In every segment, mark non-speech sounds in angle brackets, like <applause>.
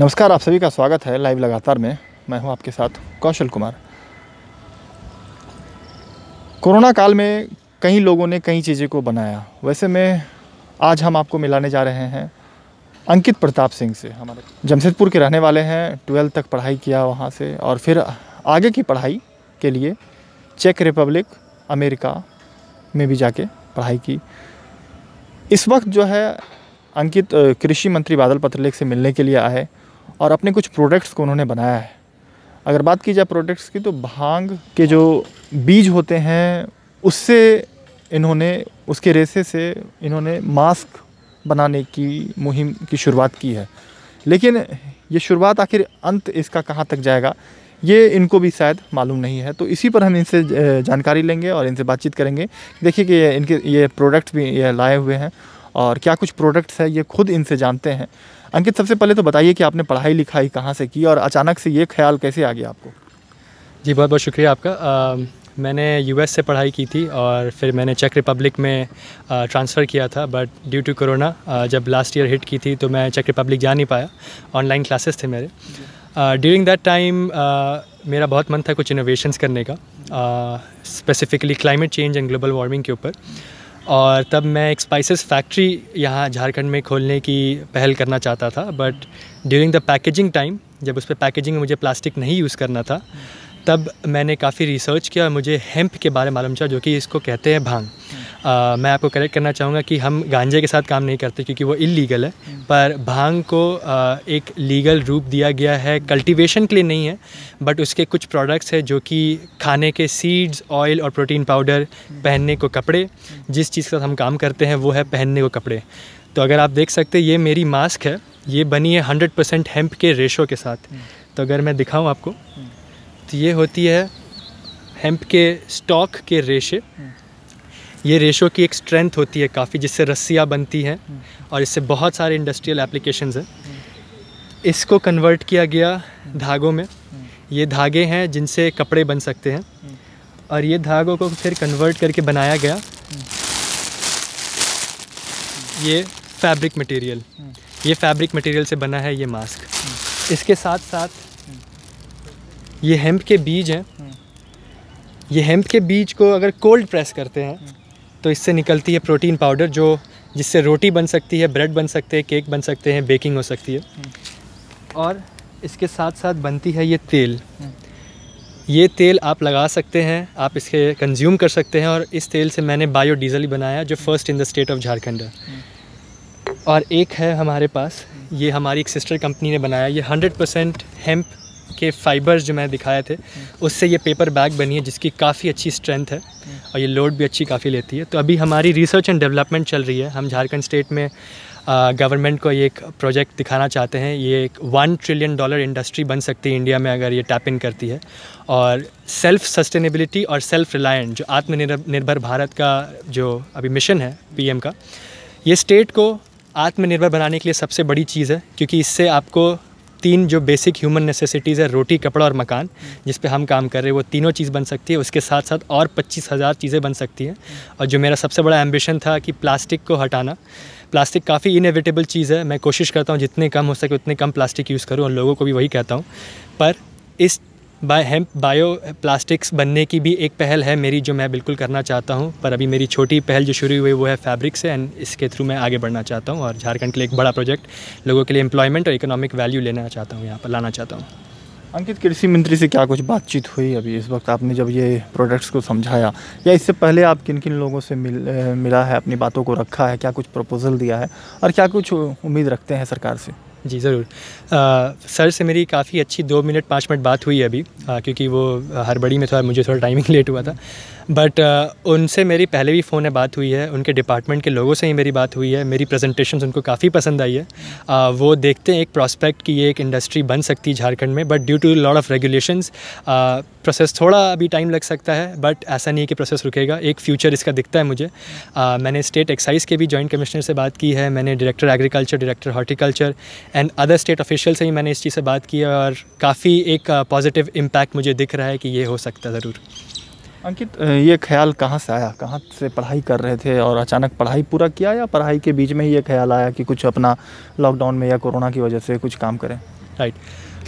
नमस्कार आप सभी का स्वागत है लाइव लगातार में मैं हूं आपके साथ कौशल कुमार कोरोना काल में कई लोगों ने कई चीज़ें को बनाया वैसे में आज हम आपको मिलाने जा रहे हैं अंकित प्रताप सिंह से हमारे जमशेदपुर के रहने वाले हैं ट्वेल्थ तक पढ़ाई किया वहाँ से और फिर आगे की पढ़ाई के लिए चेक रिपब्लिक अमेरिका में भी जाके पढ़ाई की इस वक्त जो है अंकित कृषि मंत्री बादल पत्रलेख से मिलने के लिए आए और अपने कुछ प्रोडक्ट्स को उन्होंने बनाया है अगर बात की जाए प्रोडक्ट्स की तो भांग के जो बीज होते हैं उससे इन्होंने उसके रेसे से इन्होंने मास्क बनाने की मुहिम की शुरुआत की है लेकिन ये शुरुआत आखिर अंत इसका कहाँ तक जाएगा ये इनको भी शायद मालूम नहीं है तो इसी पर हम इनसे जानकारी लेंगे और इनसे बातचीत करेंगे देखिए कि ये इनके ये प्रोडक्ट्स भी ये लाए हुए हैं और क्या कुछ प्रोडक्ट्स है ये खुद इनसे जानते हैं अंकित सबसे पहले तो बताइए कि आपने पढ़ाई लिखाई कहाँ से की और अचानक से ये ख्याल कैसे आ गया आपको जी बहुत बहुत शुक्रिया आपका आ, मैंने यूएस से पढ़ाई की थी और फिर मैंने चेक रिपब्लिक में ट्रांसफ़र किया था बट ड्यू टू कोरोना जब लास्ट ईयर हिट की थी तो मैं चेक रिपब्लिक जा नहीं पाया ऑनलाइन क्लासेस थे मेरे ड्यूरिंग दैट टाइम मेरा बहुत मन था कुछ इनोवेशंस करने का specifically climate change and global warming के ऊपर और तब मैं एक स्पाइसेस फैक्ट्री यहाँ झारखंड में खोलने की पहल करना चाहता था but during the packaging time जब उस पर पैकेजिंग में मुझे प्लास्टिक नहीं यूज़ करना था तब मैंने काफ़ी रिसर्च किया और मुझे हेम्प के बारे में मालूम चला जो कि इसको कहते हैं भांग आ, मैं आपको करेक्ट करना चाहूँगा कि हम गांजे के साथ काम नहीं करते क्योंकि वो इलीगल है हम्म। पर भांग को आ, एक लीगल रूप दिया गया है कल्टीवेशन के लिए नहीं है बट उसके कुछ प्रोडक्ट्स हैं जो कि खाने के सीड्स ऑयल और प्रोटीन हम्म। पाउडर पहनने को कपड़े हम्म। जिस चीज़ के साथ हम काम करते हैं वो है पहनने को कपड़े तो अगर आप देख सकते ये मेरी मास्क है ये बनी है हंड्रेड परसेंट हेम्प के रेशो के साथ तो अगर मैं दिखाऊँ आपको तो ये होती है हेम्प के स्टॉक के रेशे ये रेशो की एक स्ट्रेंथ होती है काफ़ी जिससे रस्सियाँ बनती हैं और इससे बहुत सारे इंडस्ट्रियल एप्लीकेशन हैं इसको कन्वर्ट किया गया धागों में ये धागे हैं जिनसे कपड़े बन सकते हैं और ये धागों को फिर कन्वर्ट करके बनाया गया ये फैब्रिक मटेरियल ये फैब्रिक मटेरियल से बना है ये मास्क इसके साथ साथ ये हेम्प के बीज हैं ये हेम्प के बीज को अगर कोल्ड प्रेस करते हैं तो इससे निकलती है प्रोटीन पाउडर जो जिससे रोटी बन सकती है ब्रेड बन सकते हैं केक बन सकते हैं बेकिंग हो सकती है हम्म। और इसके साथ साथ बनती है ये तेल हम्म। ये तेल आप लगा सकते हैं आप इसके कंज्यूम कर सकते हैं और इस तेल से मैंने बायो डीजल ही बनाया जो first in the state of Jharkhand है हम्म। और एक है हमारे पास ये हमारी एक सिस्टर कंपनी ने बनाया ये हंड्रेड परसेंट हेम्प के फाइबर्स जो मैं दिखाए थे उससे ये पेपर बैग बनी है जिसकी काफ़ी अच्छी स्ट्रेंथ है हम्म। और ये लोड भी अच्छी काफ़ी लेती है तो अभी हमारी रिसर्च एंड डेवलपमेंट चल रही है हम झारखंड स्टेट में गवर्नमेंट को ये एक प्रोजेक्ट दिखाना चाहते हैं ये एक वन ट्रिलियन डॉलर इंडस्ट्री बन सकती है इंडिया में अगर ये टैप इन करती है और सेल्फ सस्टेनेबिलिटी और सेल्फ रिलायंट जो आत्मनिर्भर भारत का जो अभी मिशन है पी का ये स्टेट को आत्मनिर्भर बनाने के लिए सबसे बड़ी चीज़ है क्योंकि इससे आपको तीन जो बेसिक ह्यूमन नेसेसिटीज़ है रोटी कपड़ा और मकान जिस पे हम काम कर रहे हैं वो तीनों चीज़ बन सकती है उसके साथ साथ और पच्चीस हज़ार चीज़ें बन सकती हैं और जो मेरा सबसे बड़ा एम्बिशन था कि प्लास्टिक को हटाना प्लास्टिक काफ़ी इनएविटेबल चीज़ है मैं कोशिश करता हूँ जितने कम हो सके उतने कम प्लास्टिक यूज़ करूँ और लोगों को भी वही कहता हूँ पर इस बाय हेम्प बायो प्लास्टिक्स बनने की भी एक पहल है मेरी जो मैं बिल्कुल करना चाहता हूँ पर अभी मेरी छोटी पहल जो शुरू हुई वो है फैब्रिक से एंड इसके थ्रू मैं आगे बढ़ना चाहता हूँ और झारखंड के लिए एक बड़ा प्रोजेक्ट लोगों के लिए एम्प्लॉयमेंट और इकोनॉमिक वैल्यू लेना चाहता हूँ यहाँ पर लाना चाहता हूँ अंकित कृषि मंत्री से क्या कुछ बातचीत हुई अभी इस वक्त आपने जब ये प्रोडक्ट्स को समझाया या इससे पहले आप किन किन लोगों से मिल मिला है अपनी बातों को रखा है क्या कुछ प्रपोज़ल दिया है और क्या कुछ उम्मीद रखते हैं सरकार से जी ज़रूर सर से मेरी काफ़ी अच्छी दो मिनट पाँच मिनट बात हुई है अभी आ, क्योंकि वो बड़ी में थोड़ा मुझे थोड़ा टाइमिंग लेट <laughs> हुआ था बट uh, उनसे मेरी पहले भी फ़ोन में बात हुई है उनके डिपार्टमेंट के लोगों से ही मेरी बात हुई है मेरी प्रेजेंटेशन उनको काफ़ी पसंद आई है uh, वो देखते हैं एक प्रॉस्पेक्ट कि ये एक इंडस्ट्री बन सकती है झारखंड में but due to lot of regulations process थोड़ा अभी टाइम लग सकता है बट ऐसा नहीं है कि प्रोसेस रुकेगा एक फ्यूचर इसका दिखता है मुझे आ, uh, मैंने स्टेट एक्साइज के भी जॉइंट कमिश्नर से बात की है मैंने director agriculture director horticulture and other state official से ही मैंने इस चीज़ से बात की है और काफ़ी एक पॉजिटिव uh, इम्पैक्ट मुझे दिख रहा है कि ये हो सकता है ज़रूर अंकित ये ख्याल कहाँ से आया कहाँ से पढ़ाई कर रहे थे और अचानक पढ़ाई पूरा किया या पढ़ाई के बीच में ही ये ख्याल आया कि कुछ अपना लॉकडाउन में या कोरोना की वजह से कुछ काम करें राइट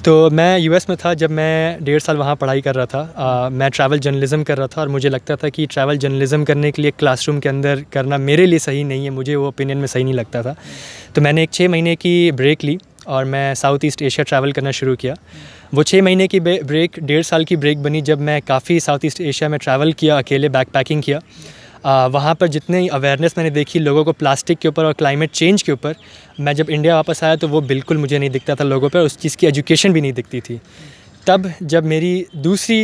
तो मैं यूएस में था जब मैं डेढ़ साल वहाँ पढ़ाई कर रहा था आ, मैं ट्रैवल जर्नलिज़्म कर रहा था और मुझे लगता था कि ट्रैवल जर्नलिज्म करने के लिए क्लासरूम के अंदर करना मेरे लिए सही नहीं है मुझे वो ओपिनियन में सही नहीं लगता था तो मैंने एक छः महीने की ब्रेक ली और मैं साउथ ईस्ट एशिया ट्रैवल करना शुरू किया वो छः महीने की ब्रेक डेढ़ साल की ब्रेक बनी जब मैं काफ़ी साउथ ईस्ट एशिया में ट्रैवल किया अकेले बैक पैकिंग किया आ, वहाँ पर जितने अवेयरनेस मैंने देखी लोगों को प्लास्टिक के ऊपर और क्लाइमेट चेंज के ऊपर मैं जब इंडिया वापस आया तो वो बिल्कुल मुझे नहीं दिखता था लोगों पर उस चीज़ की एजुकेशन भी नहीं दिखती थी तब जब मेरी दूसरी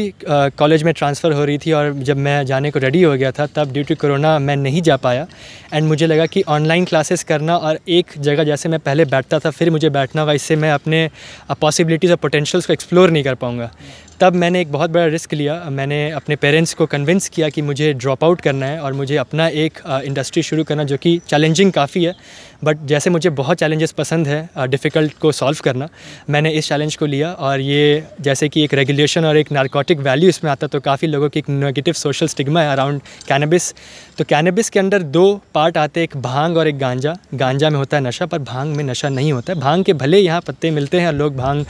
कॉलेज में ट्रांसफ़र हो रही थी और जब मैं जाने को रेडी हो गया था तब ड्यू टू कोरोना मैं नहीं जा पाया एंड मुझे लगा कि ऑनलाइन क्लासेस करना और एक जगह जैसे मैं पहले बैठता था फिर मुझे बैठना हुआ इससे मैं अपने पॉसिबिलिटीज़ और पोटेंशल्स को एक्सप्लोर नहीं कर पाऊँगा तब मैंने एक बहुत बड़ा रिस्क लिया मैंने अपने पेरेंट्स को कन्विंस किया कि मुझे ड्रॉप आउट करना है और मुझे अपना एक इंडस्ट्री शुरू करना जो कि चैलेंजिंग काफ़ी है बट जैसे मुझे बहुत चैलेंजेस पसंद है डिफ़िकल्ट को सॉल्व करना मैंने इस चैलेंज को लिया और ये जैसे कि एक रेगुलेशन और एक नारकोटिक वैल्यू इसमें आता तो काफ़ी लोगों की एक नेगेटिव सोशल स्टिग्मा है अराउंड कैनबिस तो कैनबिस के अंदर दो पार्ट आते एक भांग और एक गांजा गांजा में होता है नशा पर भांग में नशा नहीं होता है भांग के भले यहाँ पत्ते मिलते हैं और लोग भांग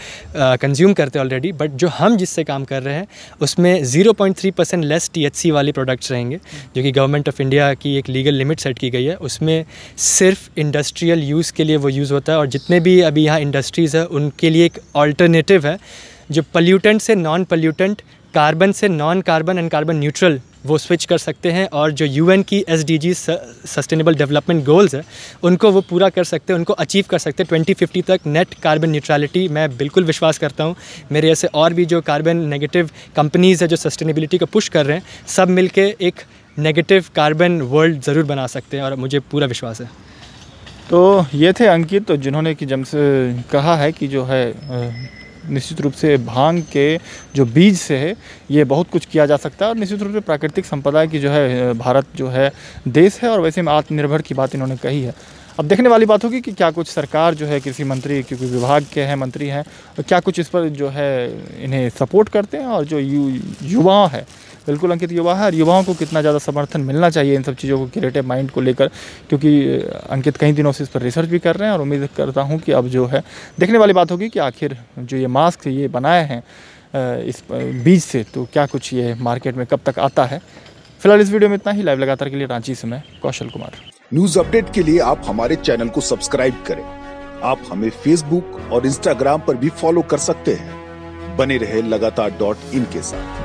कंज्यूम करते ऑलरेडी बट जो हम जिस से काम कर रहे हैं उसमें 0.3 परसेंट लेस टी वाले प्रोडक्ट्स रहेंगे जो कि गवर्नमेंट ऑफ इंडिया की एक लीगल लिमिट सेट की गई है उसमें सिर्फ इंडस्ट्रियल यूज़ के लिए वो यूज़ होता है और जितने भी अभी यहाँ इंडस्ट्रीज़ है उनके लिए एक ऑल्टरनेटिव है जो पल्यूटेंट से नॉन पल्यूटेंट कार्बन से non carbon and carbon neutral वो स्विच कर सकते हैं और जो यूएन की एसडीजी सस्टेनेबल डेवलपमेंट गोल्स है उनको वो पूरा कर सकते हैं उनको अचीव कर सकते हैं 2050 तक नेट कार्बन न्यूट्रलिटी मैं बिल्कुल विश्वास करता हूँ मेरे ऐसे और भी जो कार्बन नेगेटिव कंपनीज़ है जो सस्टेनेबिलिटी को पुश कर रहे हैं सब मिल एक नेगेटिव कार्बन वर्ल्ड ज़रूर बना सकते हैं और मुझे पूरा विश्वास है तो ये थे अंकित तो जिन्होंने कि जम से कहा है कि जो है निश्चित रूप से भांग के जो बीज से है ये बहुत कुछ किया जा सकता है और निश्चित रूप से प्राकृतिक संपदा की जो है भारत जो है देश है और वैसे में आत्मनिर्भर की बात इन्होंने कही है अब देखने वाली बात होगी कि क्या कुछ सरकार जो है कृषि मंत्री क्योंकि विभाग के हैं मंत्री हैं क्या कुछ इस पर जो है इन्हें सपोर्ट करते हैं और जो यु युवा है बिल्कुल अंकित युवा है और युवाओं को कितना ज़्यादा समर्थन मिलना चाहिए इन सब चीज़ों को क्रिएटिव माइंड को लेकर क्योंकि अंकित कई दिनों से इस पर रिसर्च भी कर रहे हैं और उम्मीद करता हूँ कि अब जो है देखने वाली बात होगी कि आखिर जो ये मास्क ये बनाए हैं इस बीज से तो क्या कुछ ये मार्केट में कब तक आता है फिलहाल इस वीडियो में इतना ही लाइव लगातार के लिए रांची से मैं कौशल कुमार न्यूज अपडेट के लिए आप हमारे चैनल को सब्सक्राइब करें आप हमें फेसबुक और इंस्टाग्राम पर भी फॉलो कर सकते हैं बने रहे लगातार डॉट इन के साथ